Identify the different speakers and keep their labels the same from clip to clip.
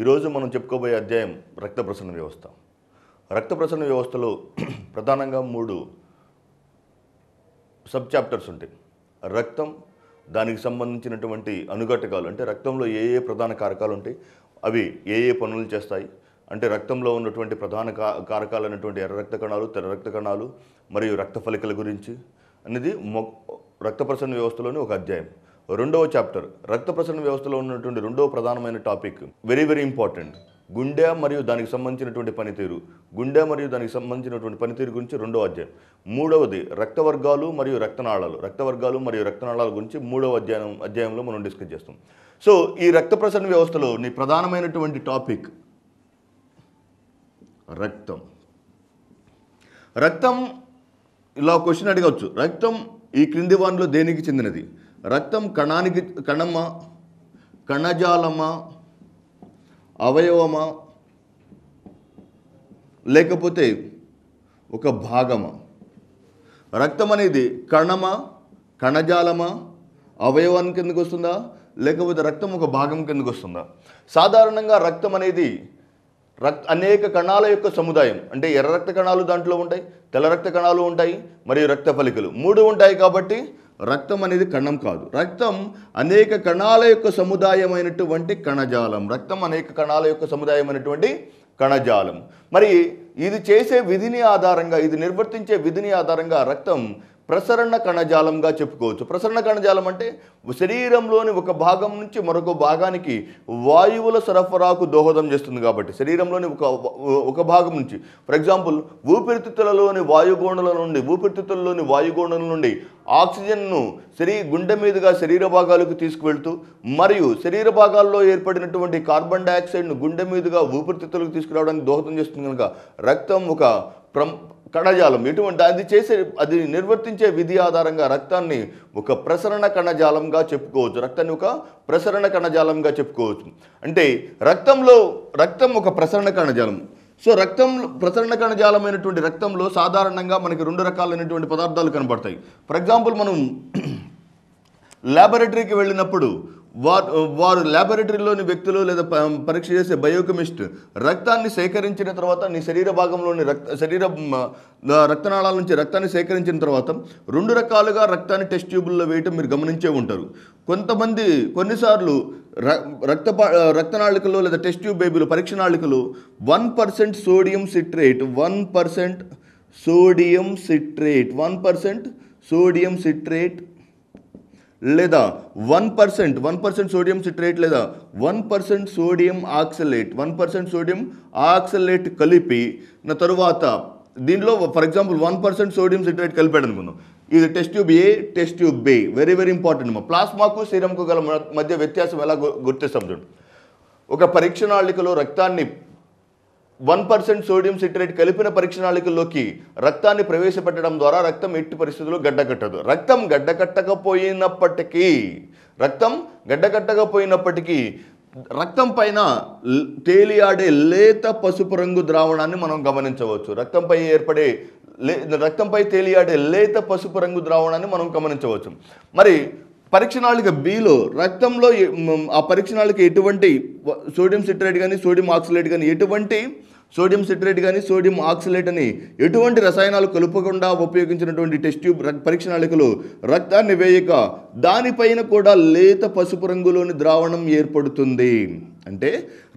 Speaker 1: ఈరోజు మనం చెప్పుకోబోయే అధ్యాయం రక్త ప్రసరణ వ్యవస్థ రక్త ప్రసరణ వ్యవస్థలో ప్రధానంగా మూడు సబ్ చాప్టర్స్ ఉంటాయి రక్తం దానికి సంబంధించినటువంటి అనుఘటకాలు అంటే రక్తంలో ఏ ఏ ప్రధాన కారకాలు ఉంటాయి అవి ఏ ఏ పనులు చేస్తాయి అంటే రక్తంలో ఉన్నటువంటి ప్రధాన కారకాలు అనేటువంటి ఎర్ర రక్త కణాలు తెర రక్త కణాలు మరియు రక్త ఫలికల గురించి అనేది మొ రక్త ప్రసరణ వ్యవస్థలోని ఒక అధ్యాయం రెండవ చాప్టర్ రక్త ప్రసరణ వ్యవస్థలో ఉన్నటువంటి రెండవ ప్రధానమైన టాపిక్ వెరీ వెరీ ఇంపార్టెంట్ గుండె మరియు దానికి సంబంధించినటువంటి పనితీరు గుండె మరియు దానికి సంబంధించినటువంటి పనితీరు గురించి రెండవ అధ్యాయం మూడవది రక్తవర్గాలు మరియు రక్తనాళాలు రక్తవర్గాలు మరియు రక్తనాళాల గురించి మూడవ అధ్యాయం అధ్యాయంలో మనం డిస్కస్ చేస్తాం సో ఈ రక్త ప్రసరణ వ్యవస్థలో నీ ప్రధానమైనటువంటి టాపిక్ రక్తం రక్తం ఇలా క్వశ్చన్ అడగవచ్చు రక్తం ఈ క్రింది వానిలో దేనికి చెందినది రక్తం కణానికి కణమా కణజాలమా అవయవమా లేకపోతే ఒక భాగమా రక్తం అనేది కణమా కణజాలమా అవయవానికి ఎందుకు వస్తుందా లేకపోతే రక్తం ఒక భాగం కిందకు వస్తుందా సాధారణంగా రక్తం అనేది రక్ అనేక కణాల యొక్క సముదాయం అంటే ఎర్ర రక్త కణాలు దాంట్లో ఉంటాయి తెల్ల రక్త కణాలు ఉంటాయి మరియు రక్త ఫలికలు మూడు ఉంటాయి కాబట్టి రక్తం అనేది కణం కాదు రక్తం అనేక కణాల యొక్క సముదాయమైనటువంటి కణజాలం రక్తం అనేక కణాల యొక్క సముదాయమైనటువంటి కణజాలం మరి ఇది చేసే విధిని ఆధారంగా ఇది నిర్వర్తించే విధిని ఆధారంగా రక్తం ప్రసరణ కణజాలంగా చెప్పుకోవచ్చు ప్రసరణ కణజాలం అంటే శరీరంలోని ఒక భాగం నుంచి మరొక భాగానికి వాయువుల సరఫరాకు దోహదం చేస్తుంది కాబట్టి శరీరంలోని ఒక ఒక భాగం నుంచి ఫర్ ఎగ్జాంపుల్ ఊపిరితిత్తులలోని వాయుగోణుల నుండి ఊపిరితిత్తులలోని వాయుగోణుల నుండి ఆక్సిజన్ను శరీ గుండె మీదుగా శరీర భాగాలకు తీసుకువెళ్తూ మరియు శరీర భాగాల్లో ఏర్పడినటువంటి కార్బన్ డైఆక్సైడ్ను గుండె మీదుగా ఊపిరితిత్తులకు తీసుకురావడానికి దోహదం చేస్తుంది కనుక రక్తం ఒక కణజాలం ఎటువంటి అది చేసే అది నిర్వర్తించే విధి ఆధారంగా రక్తాన్ని ఒక ప్రసరణ కణజాలంగా చెప్పుకోవచ్చు రక్తాన్ని ఒక ప్రసరణ కణజాలంగా చెప్పుకోవచ్చు అంటే రక్తంలో రక్తం ఒక ప్రసరణ కణజాలం సో రక్తంలో ప్రసరణ కణజాలమైనటువంటి రక్తంలో సాధారణంగా మనకి రెండు రకాలైనటువంటి పదార్థాలు కనబడతాయి ఫర్ ఎగ్జాంపుల్ మనం ల్యాబొరేటరీకి వెళ్ళినప్పుడు వారు వారు ల్యాబొరేటరీలోని వ్యక్తులు లేదా పరీక్ష చేసే బయోకెమిస్ట్ రక్తాన్ని సేకరించిన తర్వాత నీ శరీర భాగంలోని రక్త శరీర రక్తనాళాల నుంచి రక్తాన్ని సేకరించిన తర్వాత రెండు రకాలుగా రక్తాన్ని టెస్ట్ ట్యూబుల్లో వేయటం మీరు గమనించే ఉంటారు కొంతమంది కొన్నిసార్లు రక్త రక్తనాళికలు లేదా టెస్ట్ ట్యూబ్ బేబీలు పరీక్ష నాళికలు one percent sodium citrate one percent sodium citrate one percent sodium citrate లేదా one percent one percent sodium citrate లేదా one percent sodium oxalate one percent sodium oxalate కలిపి నా తరువాత దీనిలో for example one percent sodium citrate కలిపాడు అనుకుందాం ఇది test tube A test tube B very very important ప్లాస్మాకు సీరంకు గల మధ్య వ్యత్యాసం ఎలా గుర్తిస్తాం చూడండి ఒక పరీక్షణాళికలో రక్తాన్ని వన్ పర్సెంట్ సోడియం సిట్రేట్ కలిపిన పరీక్షణాళికల్లోకి రక్తాన్ని ప్రవేశపెట్టడం ద్వారా రక్తం ఎట్టి పరిస్థితుల్లో గడ్డకట్టదు రక్తం గడ్డకట్టకపోయినప్పటికీ రక్తం గడ్డకట్టకపోయినప్పటికీ రక్తం పైన తేలియాడే లేత పసుపు రంగు ద్రావణాన్ని మనం గమనించవచ్చు రక్తంపై ఏర్పడే లే రక్తంపై తేలియాడే లేత పసుపు రంగు ద్రావణాన్ని మనం గమనించవచ్చు మరి పరీక్ష నాళిక బిలో రక్తంలో ఆ పరీక్ష నాళిక ఎటువంటి సోడియం సిట్రేట్ కానీ సోడియం ఆక్సిలేట్ కానీ ఎటువంటి సోడియం సిట్రేట్ కానీ సోడియం ఆక్సిలేట్ అని ఎటువంటి రసాయనాలు కలుపకుండా ఉపయోగించినటువంటి టెస్ట్ ట్యూబ్ పరీక్ష నాళికలు రక్తాన్ని వేయక దానిపైన కూడా లేత పసుపు రంగులోని ద్రావణం ఏర్పడుతుంది అంటే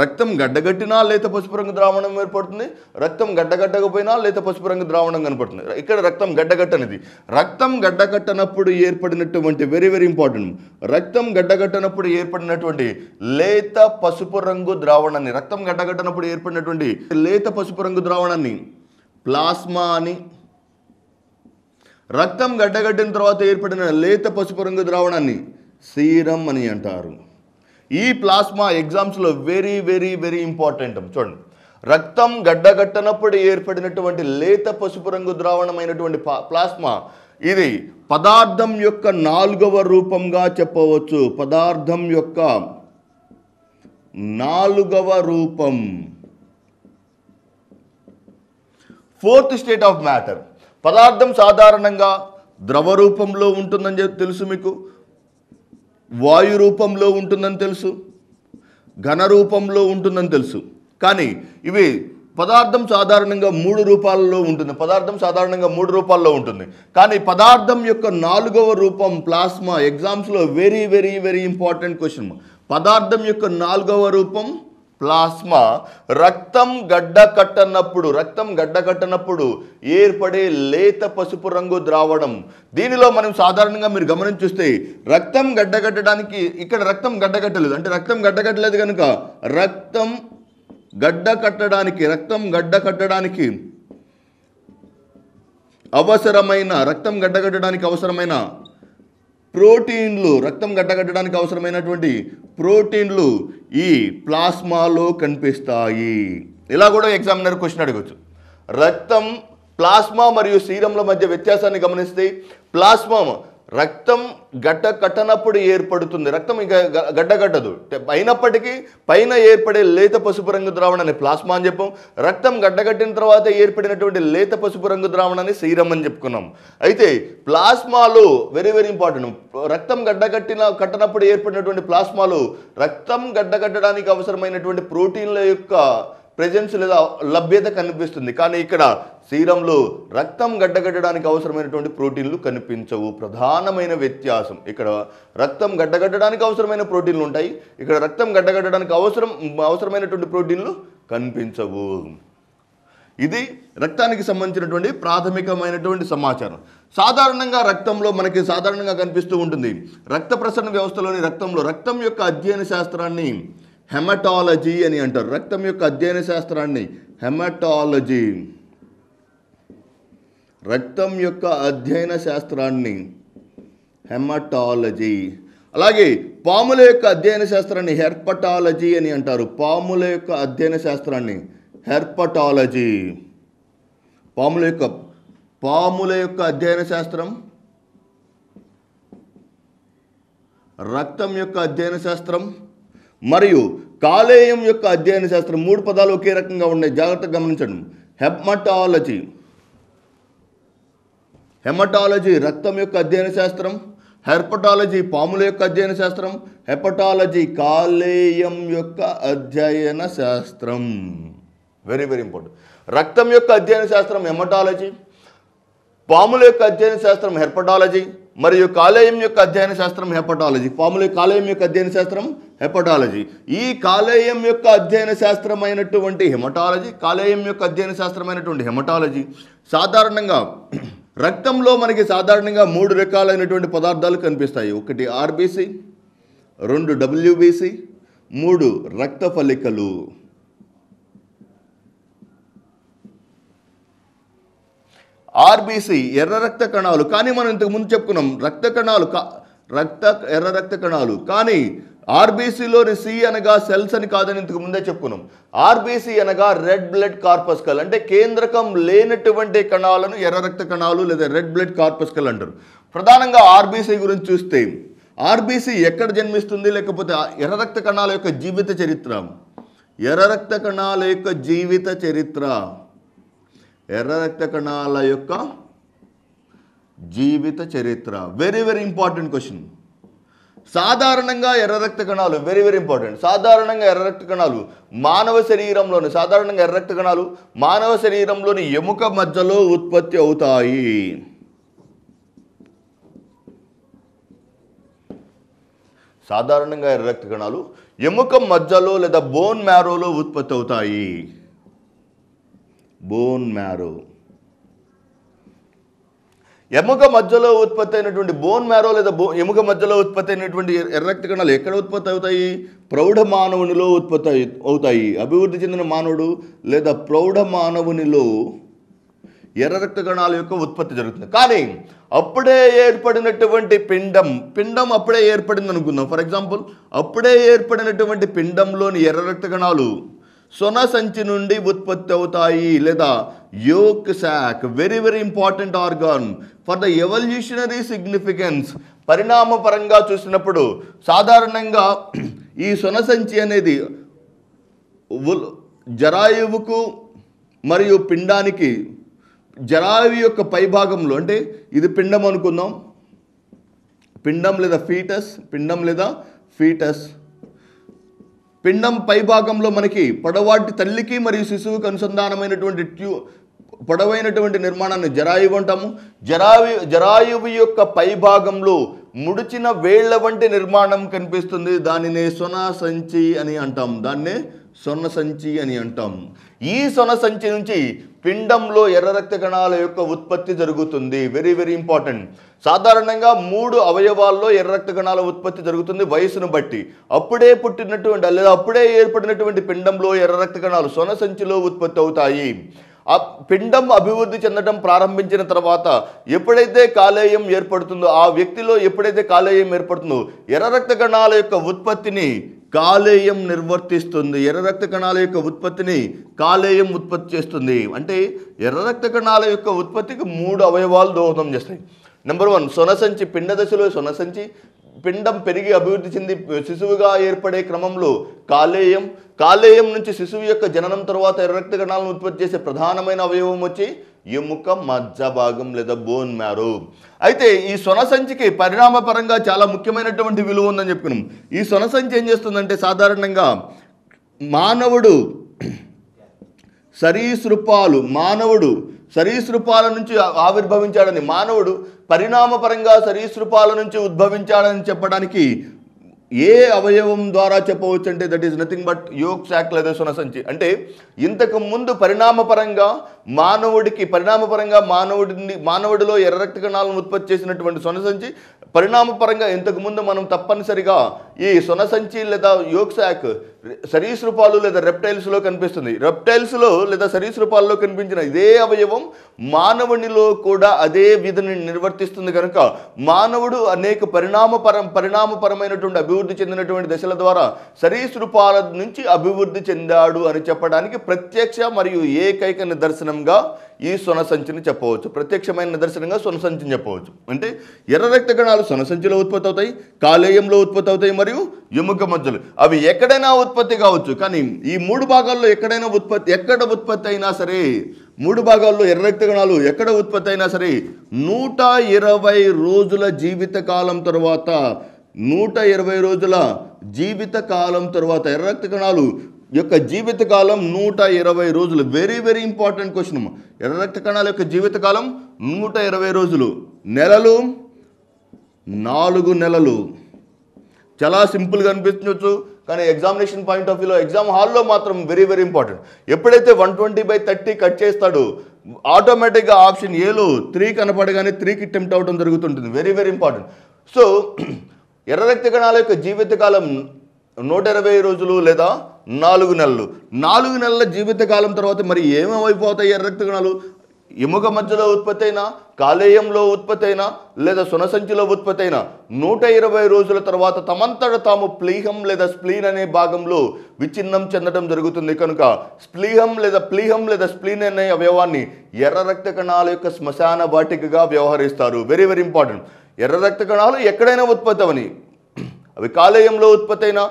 Speaker 1: రక్తం గడ్డగట్టినా లేత పసుపు రంగు ద్రావణం ఏర్పడుతుంది రక్తం గడ్డగట్టకపోయినా లేత పసుపు రంగు ద్రావణం కనపడుతుంది ఇక్కడ రక్తం గడ్డగట్టనిది రక్తం గడ్డగట్టనప్పుడు ఏర్పడినటువంటి వెరీ వెరీ ఇంపార్టెంట్ రక్తం గడ్డగట్టనప్పుడు ఏర్పడినటువంటి లేత పసుపు రంగు ద్రావణాన్ని రక్తం గడ్డగట్టనప్పుడు ఏర్పడినటువంటి లేత పసుపు రంగు ద్రావణాన్ని ప్లాస్మా అని రక్తం గడ్డగట్టిన తర్వాత ఏర్పడిన లేత పసుపు రంగు ద్రావణాన్ని సీరం అని అంటారు ఈ ప్లాస్మా ఎగ్జామ్స్లో వెరీ వెరీ వెరీ ఇంపార్టెంట్ చూడండి రక్తం గడ్డగట్టనప్పుడు ఏర్పడినటువంటి లేత పసుపు రంగు ద్రావణమైనటువంటి ప్లాస్మా ఇది పదార్థం యొక్క నాలుగవ రూపంగా చెప్పవచ్చు పదార్థం యొక్క నాలుగవ రూపం ఫోర్త్ స్టేట్ ఆఫ్ మ్యాటర్ పదార్థం సాధారణంగా ద్రవ రూపంలో ఉంటుందని తెలుసు మీకు వాయు రూపంలో ఉంటుందని తెలుసు ఘన రూపంలో ఉంటుందని తెలుసు కానీ ఇవి పదార్థం సాధారణంగా మూడు రూపాలలో ఉంటుంది పదార్థం సాధారణంగా మూడు రూపాల్లో ఉంటుంది కానీ పదార్థం యొక్క నాలుగవ రూపం ప్లాస్మా ఎగ్జామ్స్లో very very very important question పదార్థం యొక్క నాలుగవ రూపం ప్లాస్మా రక్తం గడ్డ కట్టనప్పుడు రక్తం గడ్డ కట్టనప్పుడు ఏర్పడే లేత పసుపు రంగు ద్రావణం దీనిలో మనం సాధారణంగా మీరు గమనించుస్తే రక్తం గడ్డ కట్టడానికి ఇక్కడ రక్తం గడ్డ కట్టలేదు అంటే రక్తం గడ్డ కట్టలేదు కనుక రక్తం గడ్డ కట్టడానికి రక్తం గడ్డ కట్టడానికి అవసరమైన రక్తం గడ్డగట్టడానికి అవసరమైన ప్రోటీన్లు రక్తం గడ్డగట్టడానికి అవసరమైనటువంటి ప్రోటీన్లు ఈ ప్లాస్మాలో కనిపిస్తాయి ఇలా కూడా ఎగ్జామినర్ క్వశ్చన్ అడగచ్చు రక్తం ప్లాస్మా మరియు సీరంల మధ్య వ్యత్యాసాన్ని గమనిస్తే ప్లాస్మా రక్తం గడ్డ కట్టనప్పుడు ఏర్పడుతుంది రక్తం ఇంకా గడ్డ కట్టదు అయినప్పటికీ పైన ఏర్పడే లేత పసుపు రంగు ద్రావణాన్ని ప్లాస్మా అని చెప్పాం రక్తం గడ్డగట్టిన తర్వాత ఏర్పడినటువంటి లేత పసుపు రంగు ద్రావణాన్ని సీరం అని చెప్పుకున్నాం అయితే ప్లాస్మాలు వెరీ వెరీ ఇంపార్టెంట్ రక్తం గడ్డగట్టిన కట్టనప్పుడు ఏర్పడినటువంటి ప్లాస్మాలు రక్తం గడ్డగట్టడానికి అవసరమైనటువంటి ప్రోటీన్ల యొక్క ప్రజెన్స్ లేదా లభ్యత కనిపిస్తుంది కానీ ఇక్కడ శరీరంలో రక్తం గడ్డగట్టడానికి అవసరమైనటువంటి ప్రోటీన్లు కనిపించవు ప్రధానమైన వ్యత్యాసం ఇక్కడ రక్తం గడ్డగట్టడానికి అవసరమైన ప్రోటీన్లు ఉంటాయి ఇక్కడ రక్తం గడ్డగట్టడానికి అవసరం అవసరమైనటువంటి ప్రోటీన్లు కనిపించవు ఇది రక్తానికి సంబంధించినటువంటి ప్రాథమికమైనటువంటి సమాచారం సాధారణంగా రక్తంలో మనకి సాధారణంగా కనిపిస్తూ ఉంటుంది రక్త ప్రసరణ వ్యవస్థలోని రక్తంలో రక్తం యొక్క అధ్యయన శాస్త్రాన్ని హెమటాలజీ అని అంటారు రక్తం యొక్క అధ్యయన శాస్త్రాన్ని హెమటాలజీ రక్తం యొక్క అధ్యయన శాస్త్రాన్ని హెమటాలజీ అలాగే పాముల యొక్క అధ్యయన శాస్త్రాన్ని హెర్పటాలజీ అని అంటారు పాముల యొక్క అధ్యయన శాస్త్రాన్ని హెర్పటాలజీ పాముల యొక్క పాముల యొక్క అధ్యయన శాస్త్రం రక్తం యొక్క అధ్యయన శాస్త్రం మరియు కాలేయం యొక్క అధ్యయన శాస్త్రం మూడు పదాలు ఒకే రకంగా ఉన్నాయి జాగ్రత్తగా గమనించడం హెప్మటాలజీ హెమటాలజీ రక్తం యొక్క అధ్యయన శాస్త్రం హెర్పటాలజీ పాముల యొక్క అధ్యయన శాస్త్రం హెపటాలజీ కాలేయం యొక్క అధ్యయన శాస్త్రం వెరీ వెరీ ఇంపార్టెంట్ రక్తం యొక్క అధ్యయన శాస్త్రం హెమటాలజీ పాముల యొక్క అధ్యయన శాస్త్రం హెర్పటాలజీ మరియు కాలేయం యొక్క అధ్యయన శాస్త్రం హెపటాలజీ పాముల కాలేయం యొక్క అధ్యయన శాస్త్రం హెపటాలజీ ఈ కాలేయం యొక్క అధ్యయన శాస్త్రమైనటువంటి హెమటాలజీ కాలేయం యొక్క అధ్యయన శాస్త్రమైనటువంటి హెమటాలజీ సాధారణంగా రక్తంలో మనకి సాధారణంగా మూడు రకాలైనటువంటి పదార్థాలు కనిపిస్తాయి ఒకటి ఆర్బీసీ రెండు డబ్ల్యూబీసీ మూడు రక్త ఫలికలు ఆర్బీసీ ఎర్ర రక్త కణాలు కానీ మనం ఇంతకు ముందు చెప్పుకున్నాం రక్త కణాలు కా రక్త ఎర్ర రక్త కణాలు కానీ ఆర్బీసీలోని సి అనగా సెల్స్ అని కాదని ఇంతకు ముందే చెప్పుకున్నాం ఆర్బీసీ అనగా రెడ్ బ్లడ్ కార్పస్కల్ అంటే కేంద్రకం లేనటువంటి కణాలను ఎర్ర రక్త కణాలు లేదా రెడ్ బ్లడ్ కార్పస్కల్ అంటారు ప్రధానంగా ఆర్బీసీ గురించి చూస్తే ఆర్బీసీ ఎక్కడ జన్మిస్తుంది లేకపోతే ఎర్ర రక్త కణాల యొక్క జీవిత చరిత్ర ఎర్ర రక్త కణాల యొక్క జీవిత చరిత్ర ఎర్ర రక్త కణాల యొక్క జీవిత చరిత్ర వెరీ వెరీ ఇంపార్టెంట్ క్వశ్చన్ సాధారణంగా ఎర్ర రక్త కణాలు వెరీ వెరీ ఇంపార్టెంట్ సాధారణంగా ఎర్ర రక్త కణాలు మానవ శరీరంలోని సాధారణంగా ఎర్ర రక్త కణాలు మానవ శరీరంలోని ఎముక మధ్యలో ఉత్పత్తి అవుతాయి సాధారణంగా ఎర్ర రక్త కణాలు ఎముక మధ్యలో లేదా బోన్ మ్యారోలో ఉత్పత్తి అవుతాయి బోన్ మ్యారో ఎముక మధ్యలో ఉత్పత్తి అయినటువంటి బోన్ మ్యారో లేదా బో ఎముక మధ్యలో ఉత్పత్తి అయినటువంటి ఎర్రక్త కణాలు ఎక్కడ ఉత్పత్తి అవుతాయి ప్రౌఢ మానవునిలో ఉత్పత్తి అవుతాయి అభివృద్ధి చెందిన మానవుడు లేదా ప్రౌఢ మానవునిలో ఎర్ర రక్త కణాల యొక్క ఉత్పత్తి జరుగుతుంది కానీ అప్పుడే ఏర్పడినటువంటి పిండం పిండం అప్పుడే ఏర్పడింది అనుకుందాం ఫర్ ఎగ్జాంపుల్ అప్పుడే ఏర్పడినటువంటి పిండంలోని ఎర్ర రక్త కణాలు సొన సంచి నుండి ఉత్పత్తి అవుతాయి లేదా yolk sac very very important organ for the evolutionary significance పరిణామపరంగా చూసినప్పుడు సాధారణంగా ఈ సొన సంచి అనేది జరాయువుకు మరియు పిండానికి జరాయువు యొక్క పైభాగంలో అంటే ఇది పిండం అనుకుందాం పిండం లేదా ఫీటస్ పిండం లేదా ఫీటస్ పిండం పైభాగంలో మనకి పొడవాటి తల్లికి మరియు శిశువుకి అనుసంధానమైనటువంటి ట్యూ పొడవైనటువంటి నిర్మాణాన్ని జరాయువు అంటాము జరాయు జరాయువు యొక్క పైభాగంలో ముడిచిన వేళ్ల వంటి నిర్మాణం కనిపిస్తుంది దానినే సొనా సంచి అని అంటాం దాన్నే సొన్న సంచి అని అంటాం ఈ సొన సంచి నుంచి పిండంలో ఎర్ర రక్త కణాల యొక్క ఉత్పత్తి జరుగుతుంది వెరీ వెరీ ఇంపార్టెంట్ సాధారణంగా మూడు అవయవాల్లో ఎర్ర రక్త కణాల ఉత్పత్తి జరుగుతుంది వయసును బట్టి అప్పుడే పుట్టినటువంటి లేదా అప్పుడే ఏర్పడినటువంటి పిండంలో ఎర్ర రక్త కణాలు సొన సంచిలో ఉత్పత్తి అవుతాయి ఆ పిండం అభివృద్ధి చెందడం ప్రారంభించిన తర్వాత ఎప్పుడైతే కాలేయం ఏర్పడుతుందో ఆ వ్యక్తిలో ఎప్పుడైతే కాలేయం ఏర్పడుతుందో ఎర్ర రక్త కణాల యొక్క ఉత్పత్తిని కాలేయం నిర్వర్తిస్తుంది ఎర్ర రక్త కణాల యొక్క ఉత్పత్తిని కాలేయం ఉత్పత్తి చేస్తుంది అంటే ఎర్ర రక్త కణాల యొక్క ఉత్పత్తికి మూడు అవయవాలు దోహదం చేస్తాయి నెంబర్ వన్ సొనసంచి పిండ దశలో సొనసంచి పిండం పెరిగి అభివృద్ధి చెంది శిశువుగా ఏర్పడే క్రమంలో కాలేయం కాలేయం నుంచి శిశువు యొక్క జననం తర్వాత ఎర్ర రక్త కణాలను ఉత్పత్తి చేసే ప్రధానమైన అవయవం వచ్చి ఎముక మధ్య భాగం లేదా బోన్ మ్యారో అయితే ఈ సొనసంచికి పరిణామపరంగా చాలా ముఖ్యమైనటువంటి విలువ ఉందని చెప్పుకున్నాం ఈ సొనసంచి ఏం చేస్తుందంటే సాధారణంగా మానవుడు సరీసృపాలు మానవుడు సరీసృపాల నుంచి ఆవిర్భవించాడని మానవుడు పరిణామపరంగా సరీసృపాల నుంచి ఉద్భవించాడని చెప్పడానికి ఏ అవయవం ద్వారా చెప్పవచ్చు అంటే that is nothing but yolk శాక్లరేషన్ సంచి అంటే ఇంతకు ముందు పరిణామపరంగా మానవుడికి పరిణామపరంగా మానవుడిని మానవుడిలో ఎర్ర రక్త కణాలను ఉత్పత్తి చేసినటువంటి సొనసంచి పరిణామపరంగా ఇంతకుముందు మనం తప్పనిసరిగా ఈ సొనసంచి లేదా యోక్సాక్ సరీసృపాలు లేదా రెప్టైల్స్లో కనిపిస్తుంది రెప్టైల్స్లో లేదా సరీసృపాల్లో కనిపించిన ఇదే అవయవం మానవునిలో కూడా అదే విధిని నిర్వర్తిస్తుంది కనుక మానవుడు అనేక పరిణామపరం పరిణామపరమైనటువంటి అభివృద్ధి చెందినటువంటి దశల ద్వారా సరీసృపాల నుంచి అభివృద్ధి చెందాడు అని చెప్పడానికి ప్రత్యక్ష మరియు ఏకైక నిదర్శనంగా ఈ సొనసంచిని చెప్పవచ్చు ప్రత్యక్షమైన నిదర్శనంగా సొనసంచిని చెప్పవచ్చు అంటే ఎర్ర రక్త గణాలు సొనసంచిలో ఉత్పత్తి అవుతాయి కాలేయంలో ఉత్పత్తి అవుతాయి మరియు ఎముక మజ్జలు అవి ఎక్కడైనా ఉత్పత్తి కావచ్చు కానీ ఈ మూడు భాగాల్లో ఎక్కడైనా ఉత్పత్తి ఎక్కడ ఉత్పత్తి అయినా సరే మూడు భాగాల్లో ఎర్ర రక్త గణాలు ఎక్కడ ఉత్పత్తి అయినా సరే నూట ఇరవై రోజుల జీవిత కాలం తర్వాత నూట ఇరవై రోజుల జీవిత కాలం తర్వాత ఎర్ర రక్త కణాలు యొక్క జీవితకాలం నూట ఇరవై రోజులు వెరీ వెరీ ఇంపార్టెంట్ క్వశ్చన్ ఎర్ర రక్త కణాల యొక్క జీవితకాలం నూట ఇరవై రోజులు నెలలు నాలుగు నెలలు చాలా సింపుల్గా అనిపించవచ్చు కానీ ఎగ్జామినేషన్ పాయింట్ ఆఫ్ వ్యూలో ఎగ్జామ్ హాల్లో మాత్రం వెరీ వెరీ ఇంపార్టెంట్ ఎప్పుడైతే one twenty by thirty cut చేస్తాడు ఆటోమేటిక్గా ఆప్షన్ ఏలో త్రీ కనపడగానే త్రీకి అటెంప్ట్ అవడం జరుగుతుంటుంది వెరీ వెరీ ఇంపార్టెంట్ సో ఎర్ర రక్త కణాల యొక్క జీవితకాలం నూట ఇరవై రోజులు లేదా నాలుగు నెలలు నాలుగు నెలల జీవితకాలం తర్వాత మరి ఏమేమైపోతాయి ఎర్రక్త కణాలు ఎముక మధ్యలో ఉత్పత్తి అయినా కాలేయంలో ఉత్పత్తి అయినా లేదా సునసంచిలో ఉత్పత్తి అయినా నూట ఇరవై రోజుల తర్వాత తమంతట తాము ప్లీహం లేదా స్ప్లీన్ అనే భాగంలో విచ్ఛిన్నం చెందడం జరుగుతుంది కనుక స్ప్లీహం లేదా ప్లీహం లేదా స్ప్లీన్ అనే అవయవాన్ని ఎర్ర రక్త కణాల యొక్క శ్మశాన వాటికగా వ్యవహరిస్తారు వెరీ వెరీ ఇంపార్టెంట్ ఎర్ర రక్త కణాలు ఎక్కడైనా ఉత్పత్తి అవని అవి కాలేయంలో ఉత్పత్తి అయినా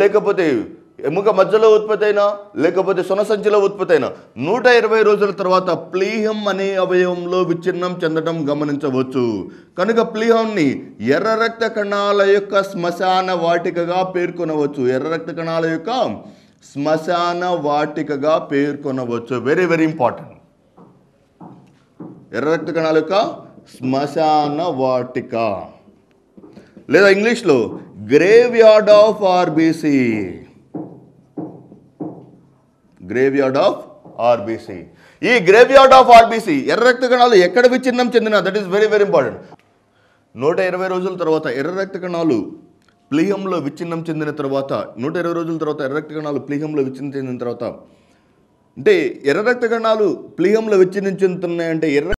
Speaker 1: లేకపోతే ఎముక మధ్యలో ఉత్పత్తి అయినా లేకపోతే సొనసంచిలో ఉత్పత్తి అయినా నూట ఇరవై రోజుల తర్వాత ప్లీహం అనే అవయవంలో విచ్ఛిన్నం చెందడం గమనించవచ్చు కనుక ప్లీహంని ఎర్ర రక్త కణాల యొక్క శ్మశాన వాటికగా పేర్కొనవచ్చు ఎర్ర రక్త కణాల యొక్క శ్మశాన వాటికగా పేర్కొనవచ్చు వెరీ వెరీ ఇంపార్టెంట్ ఎర్ర రక్త కణాల యొక్క శ్మశాన వాటిక లేదా ఇంగ్లీష్లో yard of RBC yard of RBC ఈ యార్డ్ ఆఫ్ ఆర్బీసీ ఎర్ర రక్త కణాలు ఎక్కడ విచ్ఛిన్నం చెందిన that is very very important నూట ఇరవై రోజుల తర్వాత ఎర్ర రక్త కణాలు ప్లీహంలో విచ్ఛిన్నం చెందిన తర్వాత నూట ఇరవై రోజుల తర్వాత ఎర్ర రక్త కణాలు ప్లీహంలో విచ్ఛిన్నం చెందిన తర్వాత అంటే ఎర్ర రక్త కణాలు ప్లీహంలో విచ్ఛిన్నం చెందుతున్నాయంటే ఎర్ర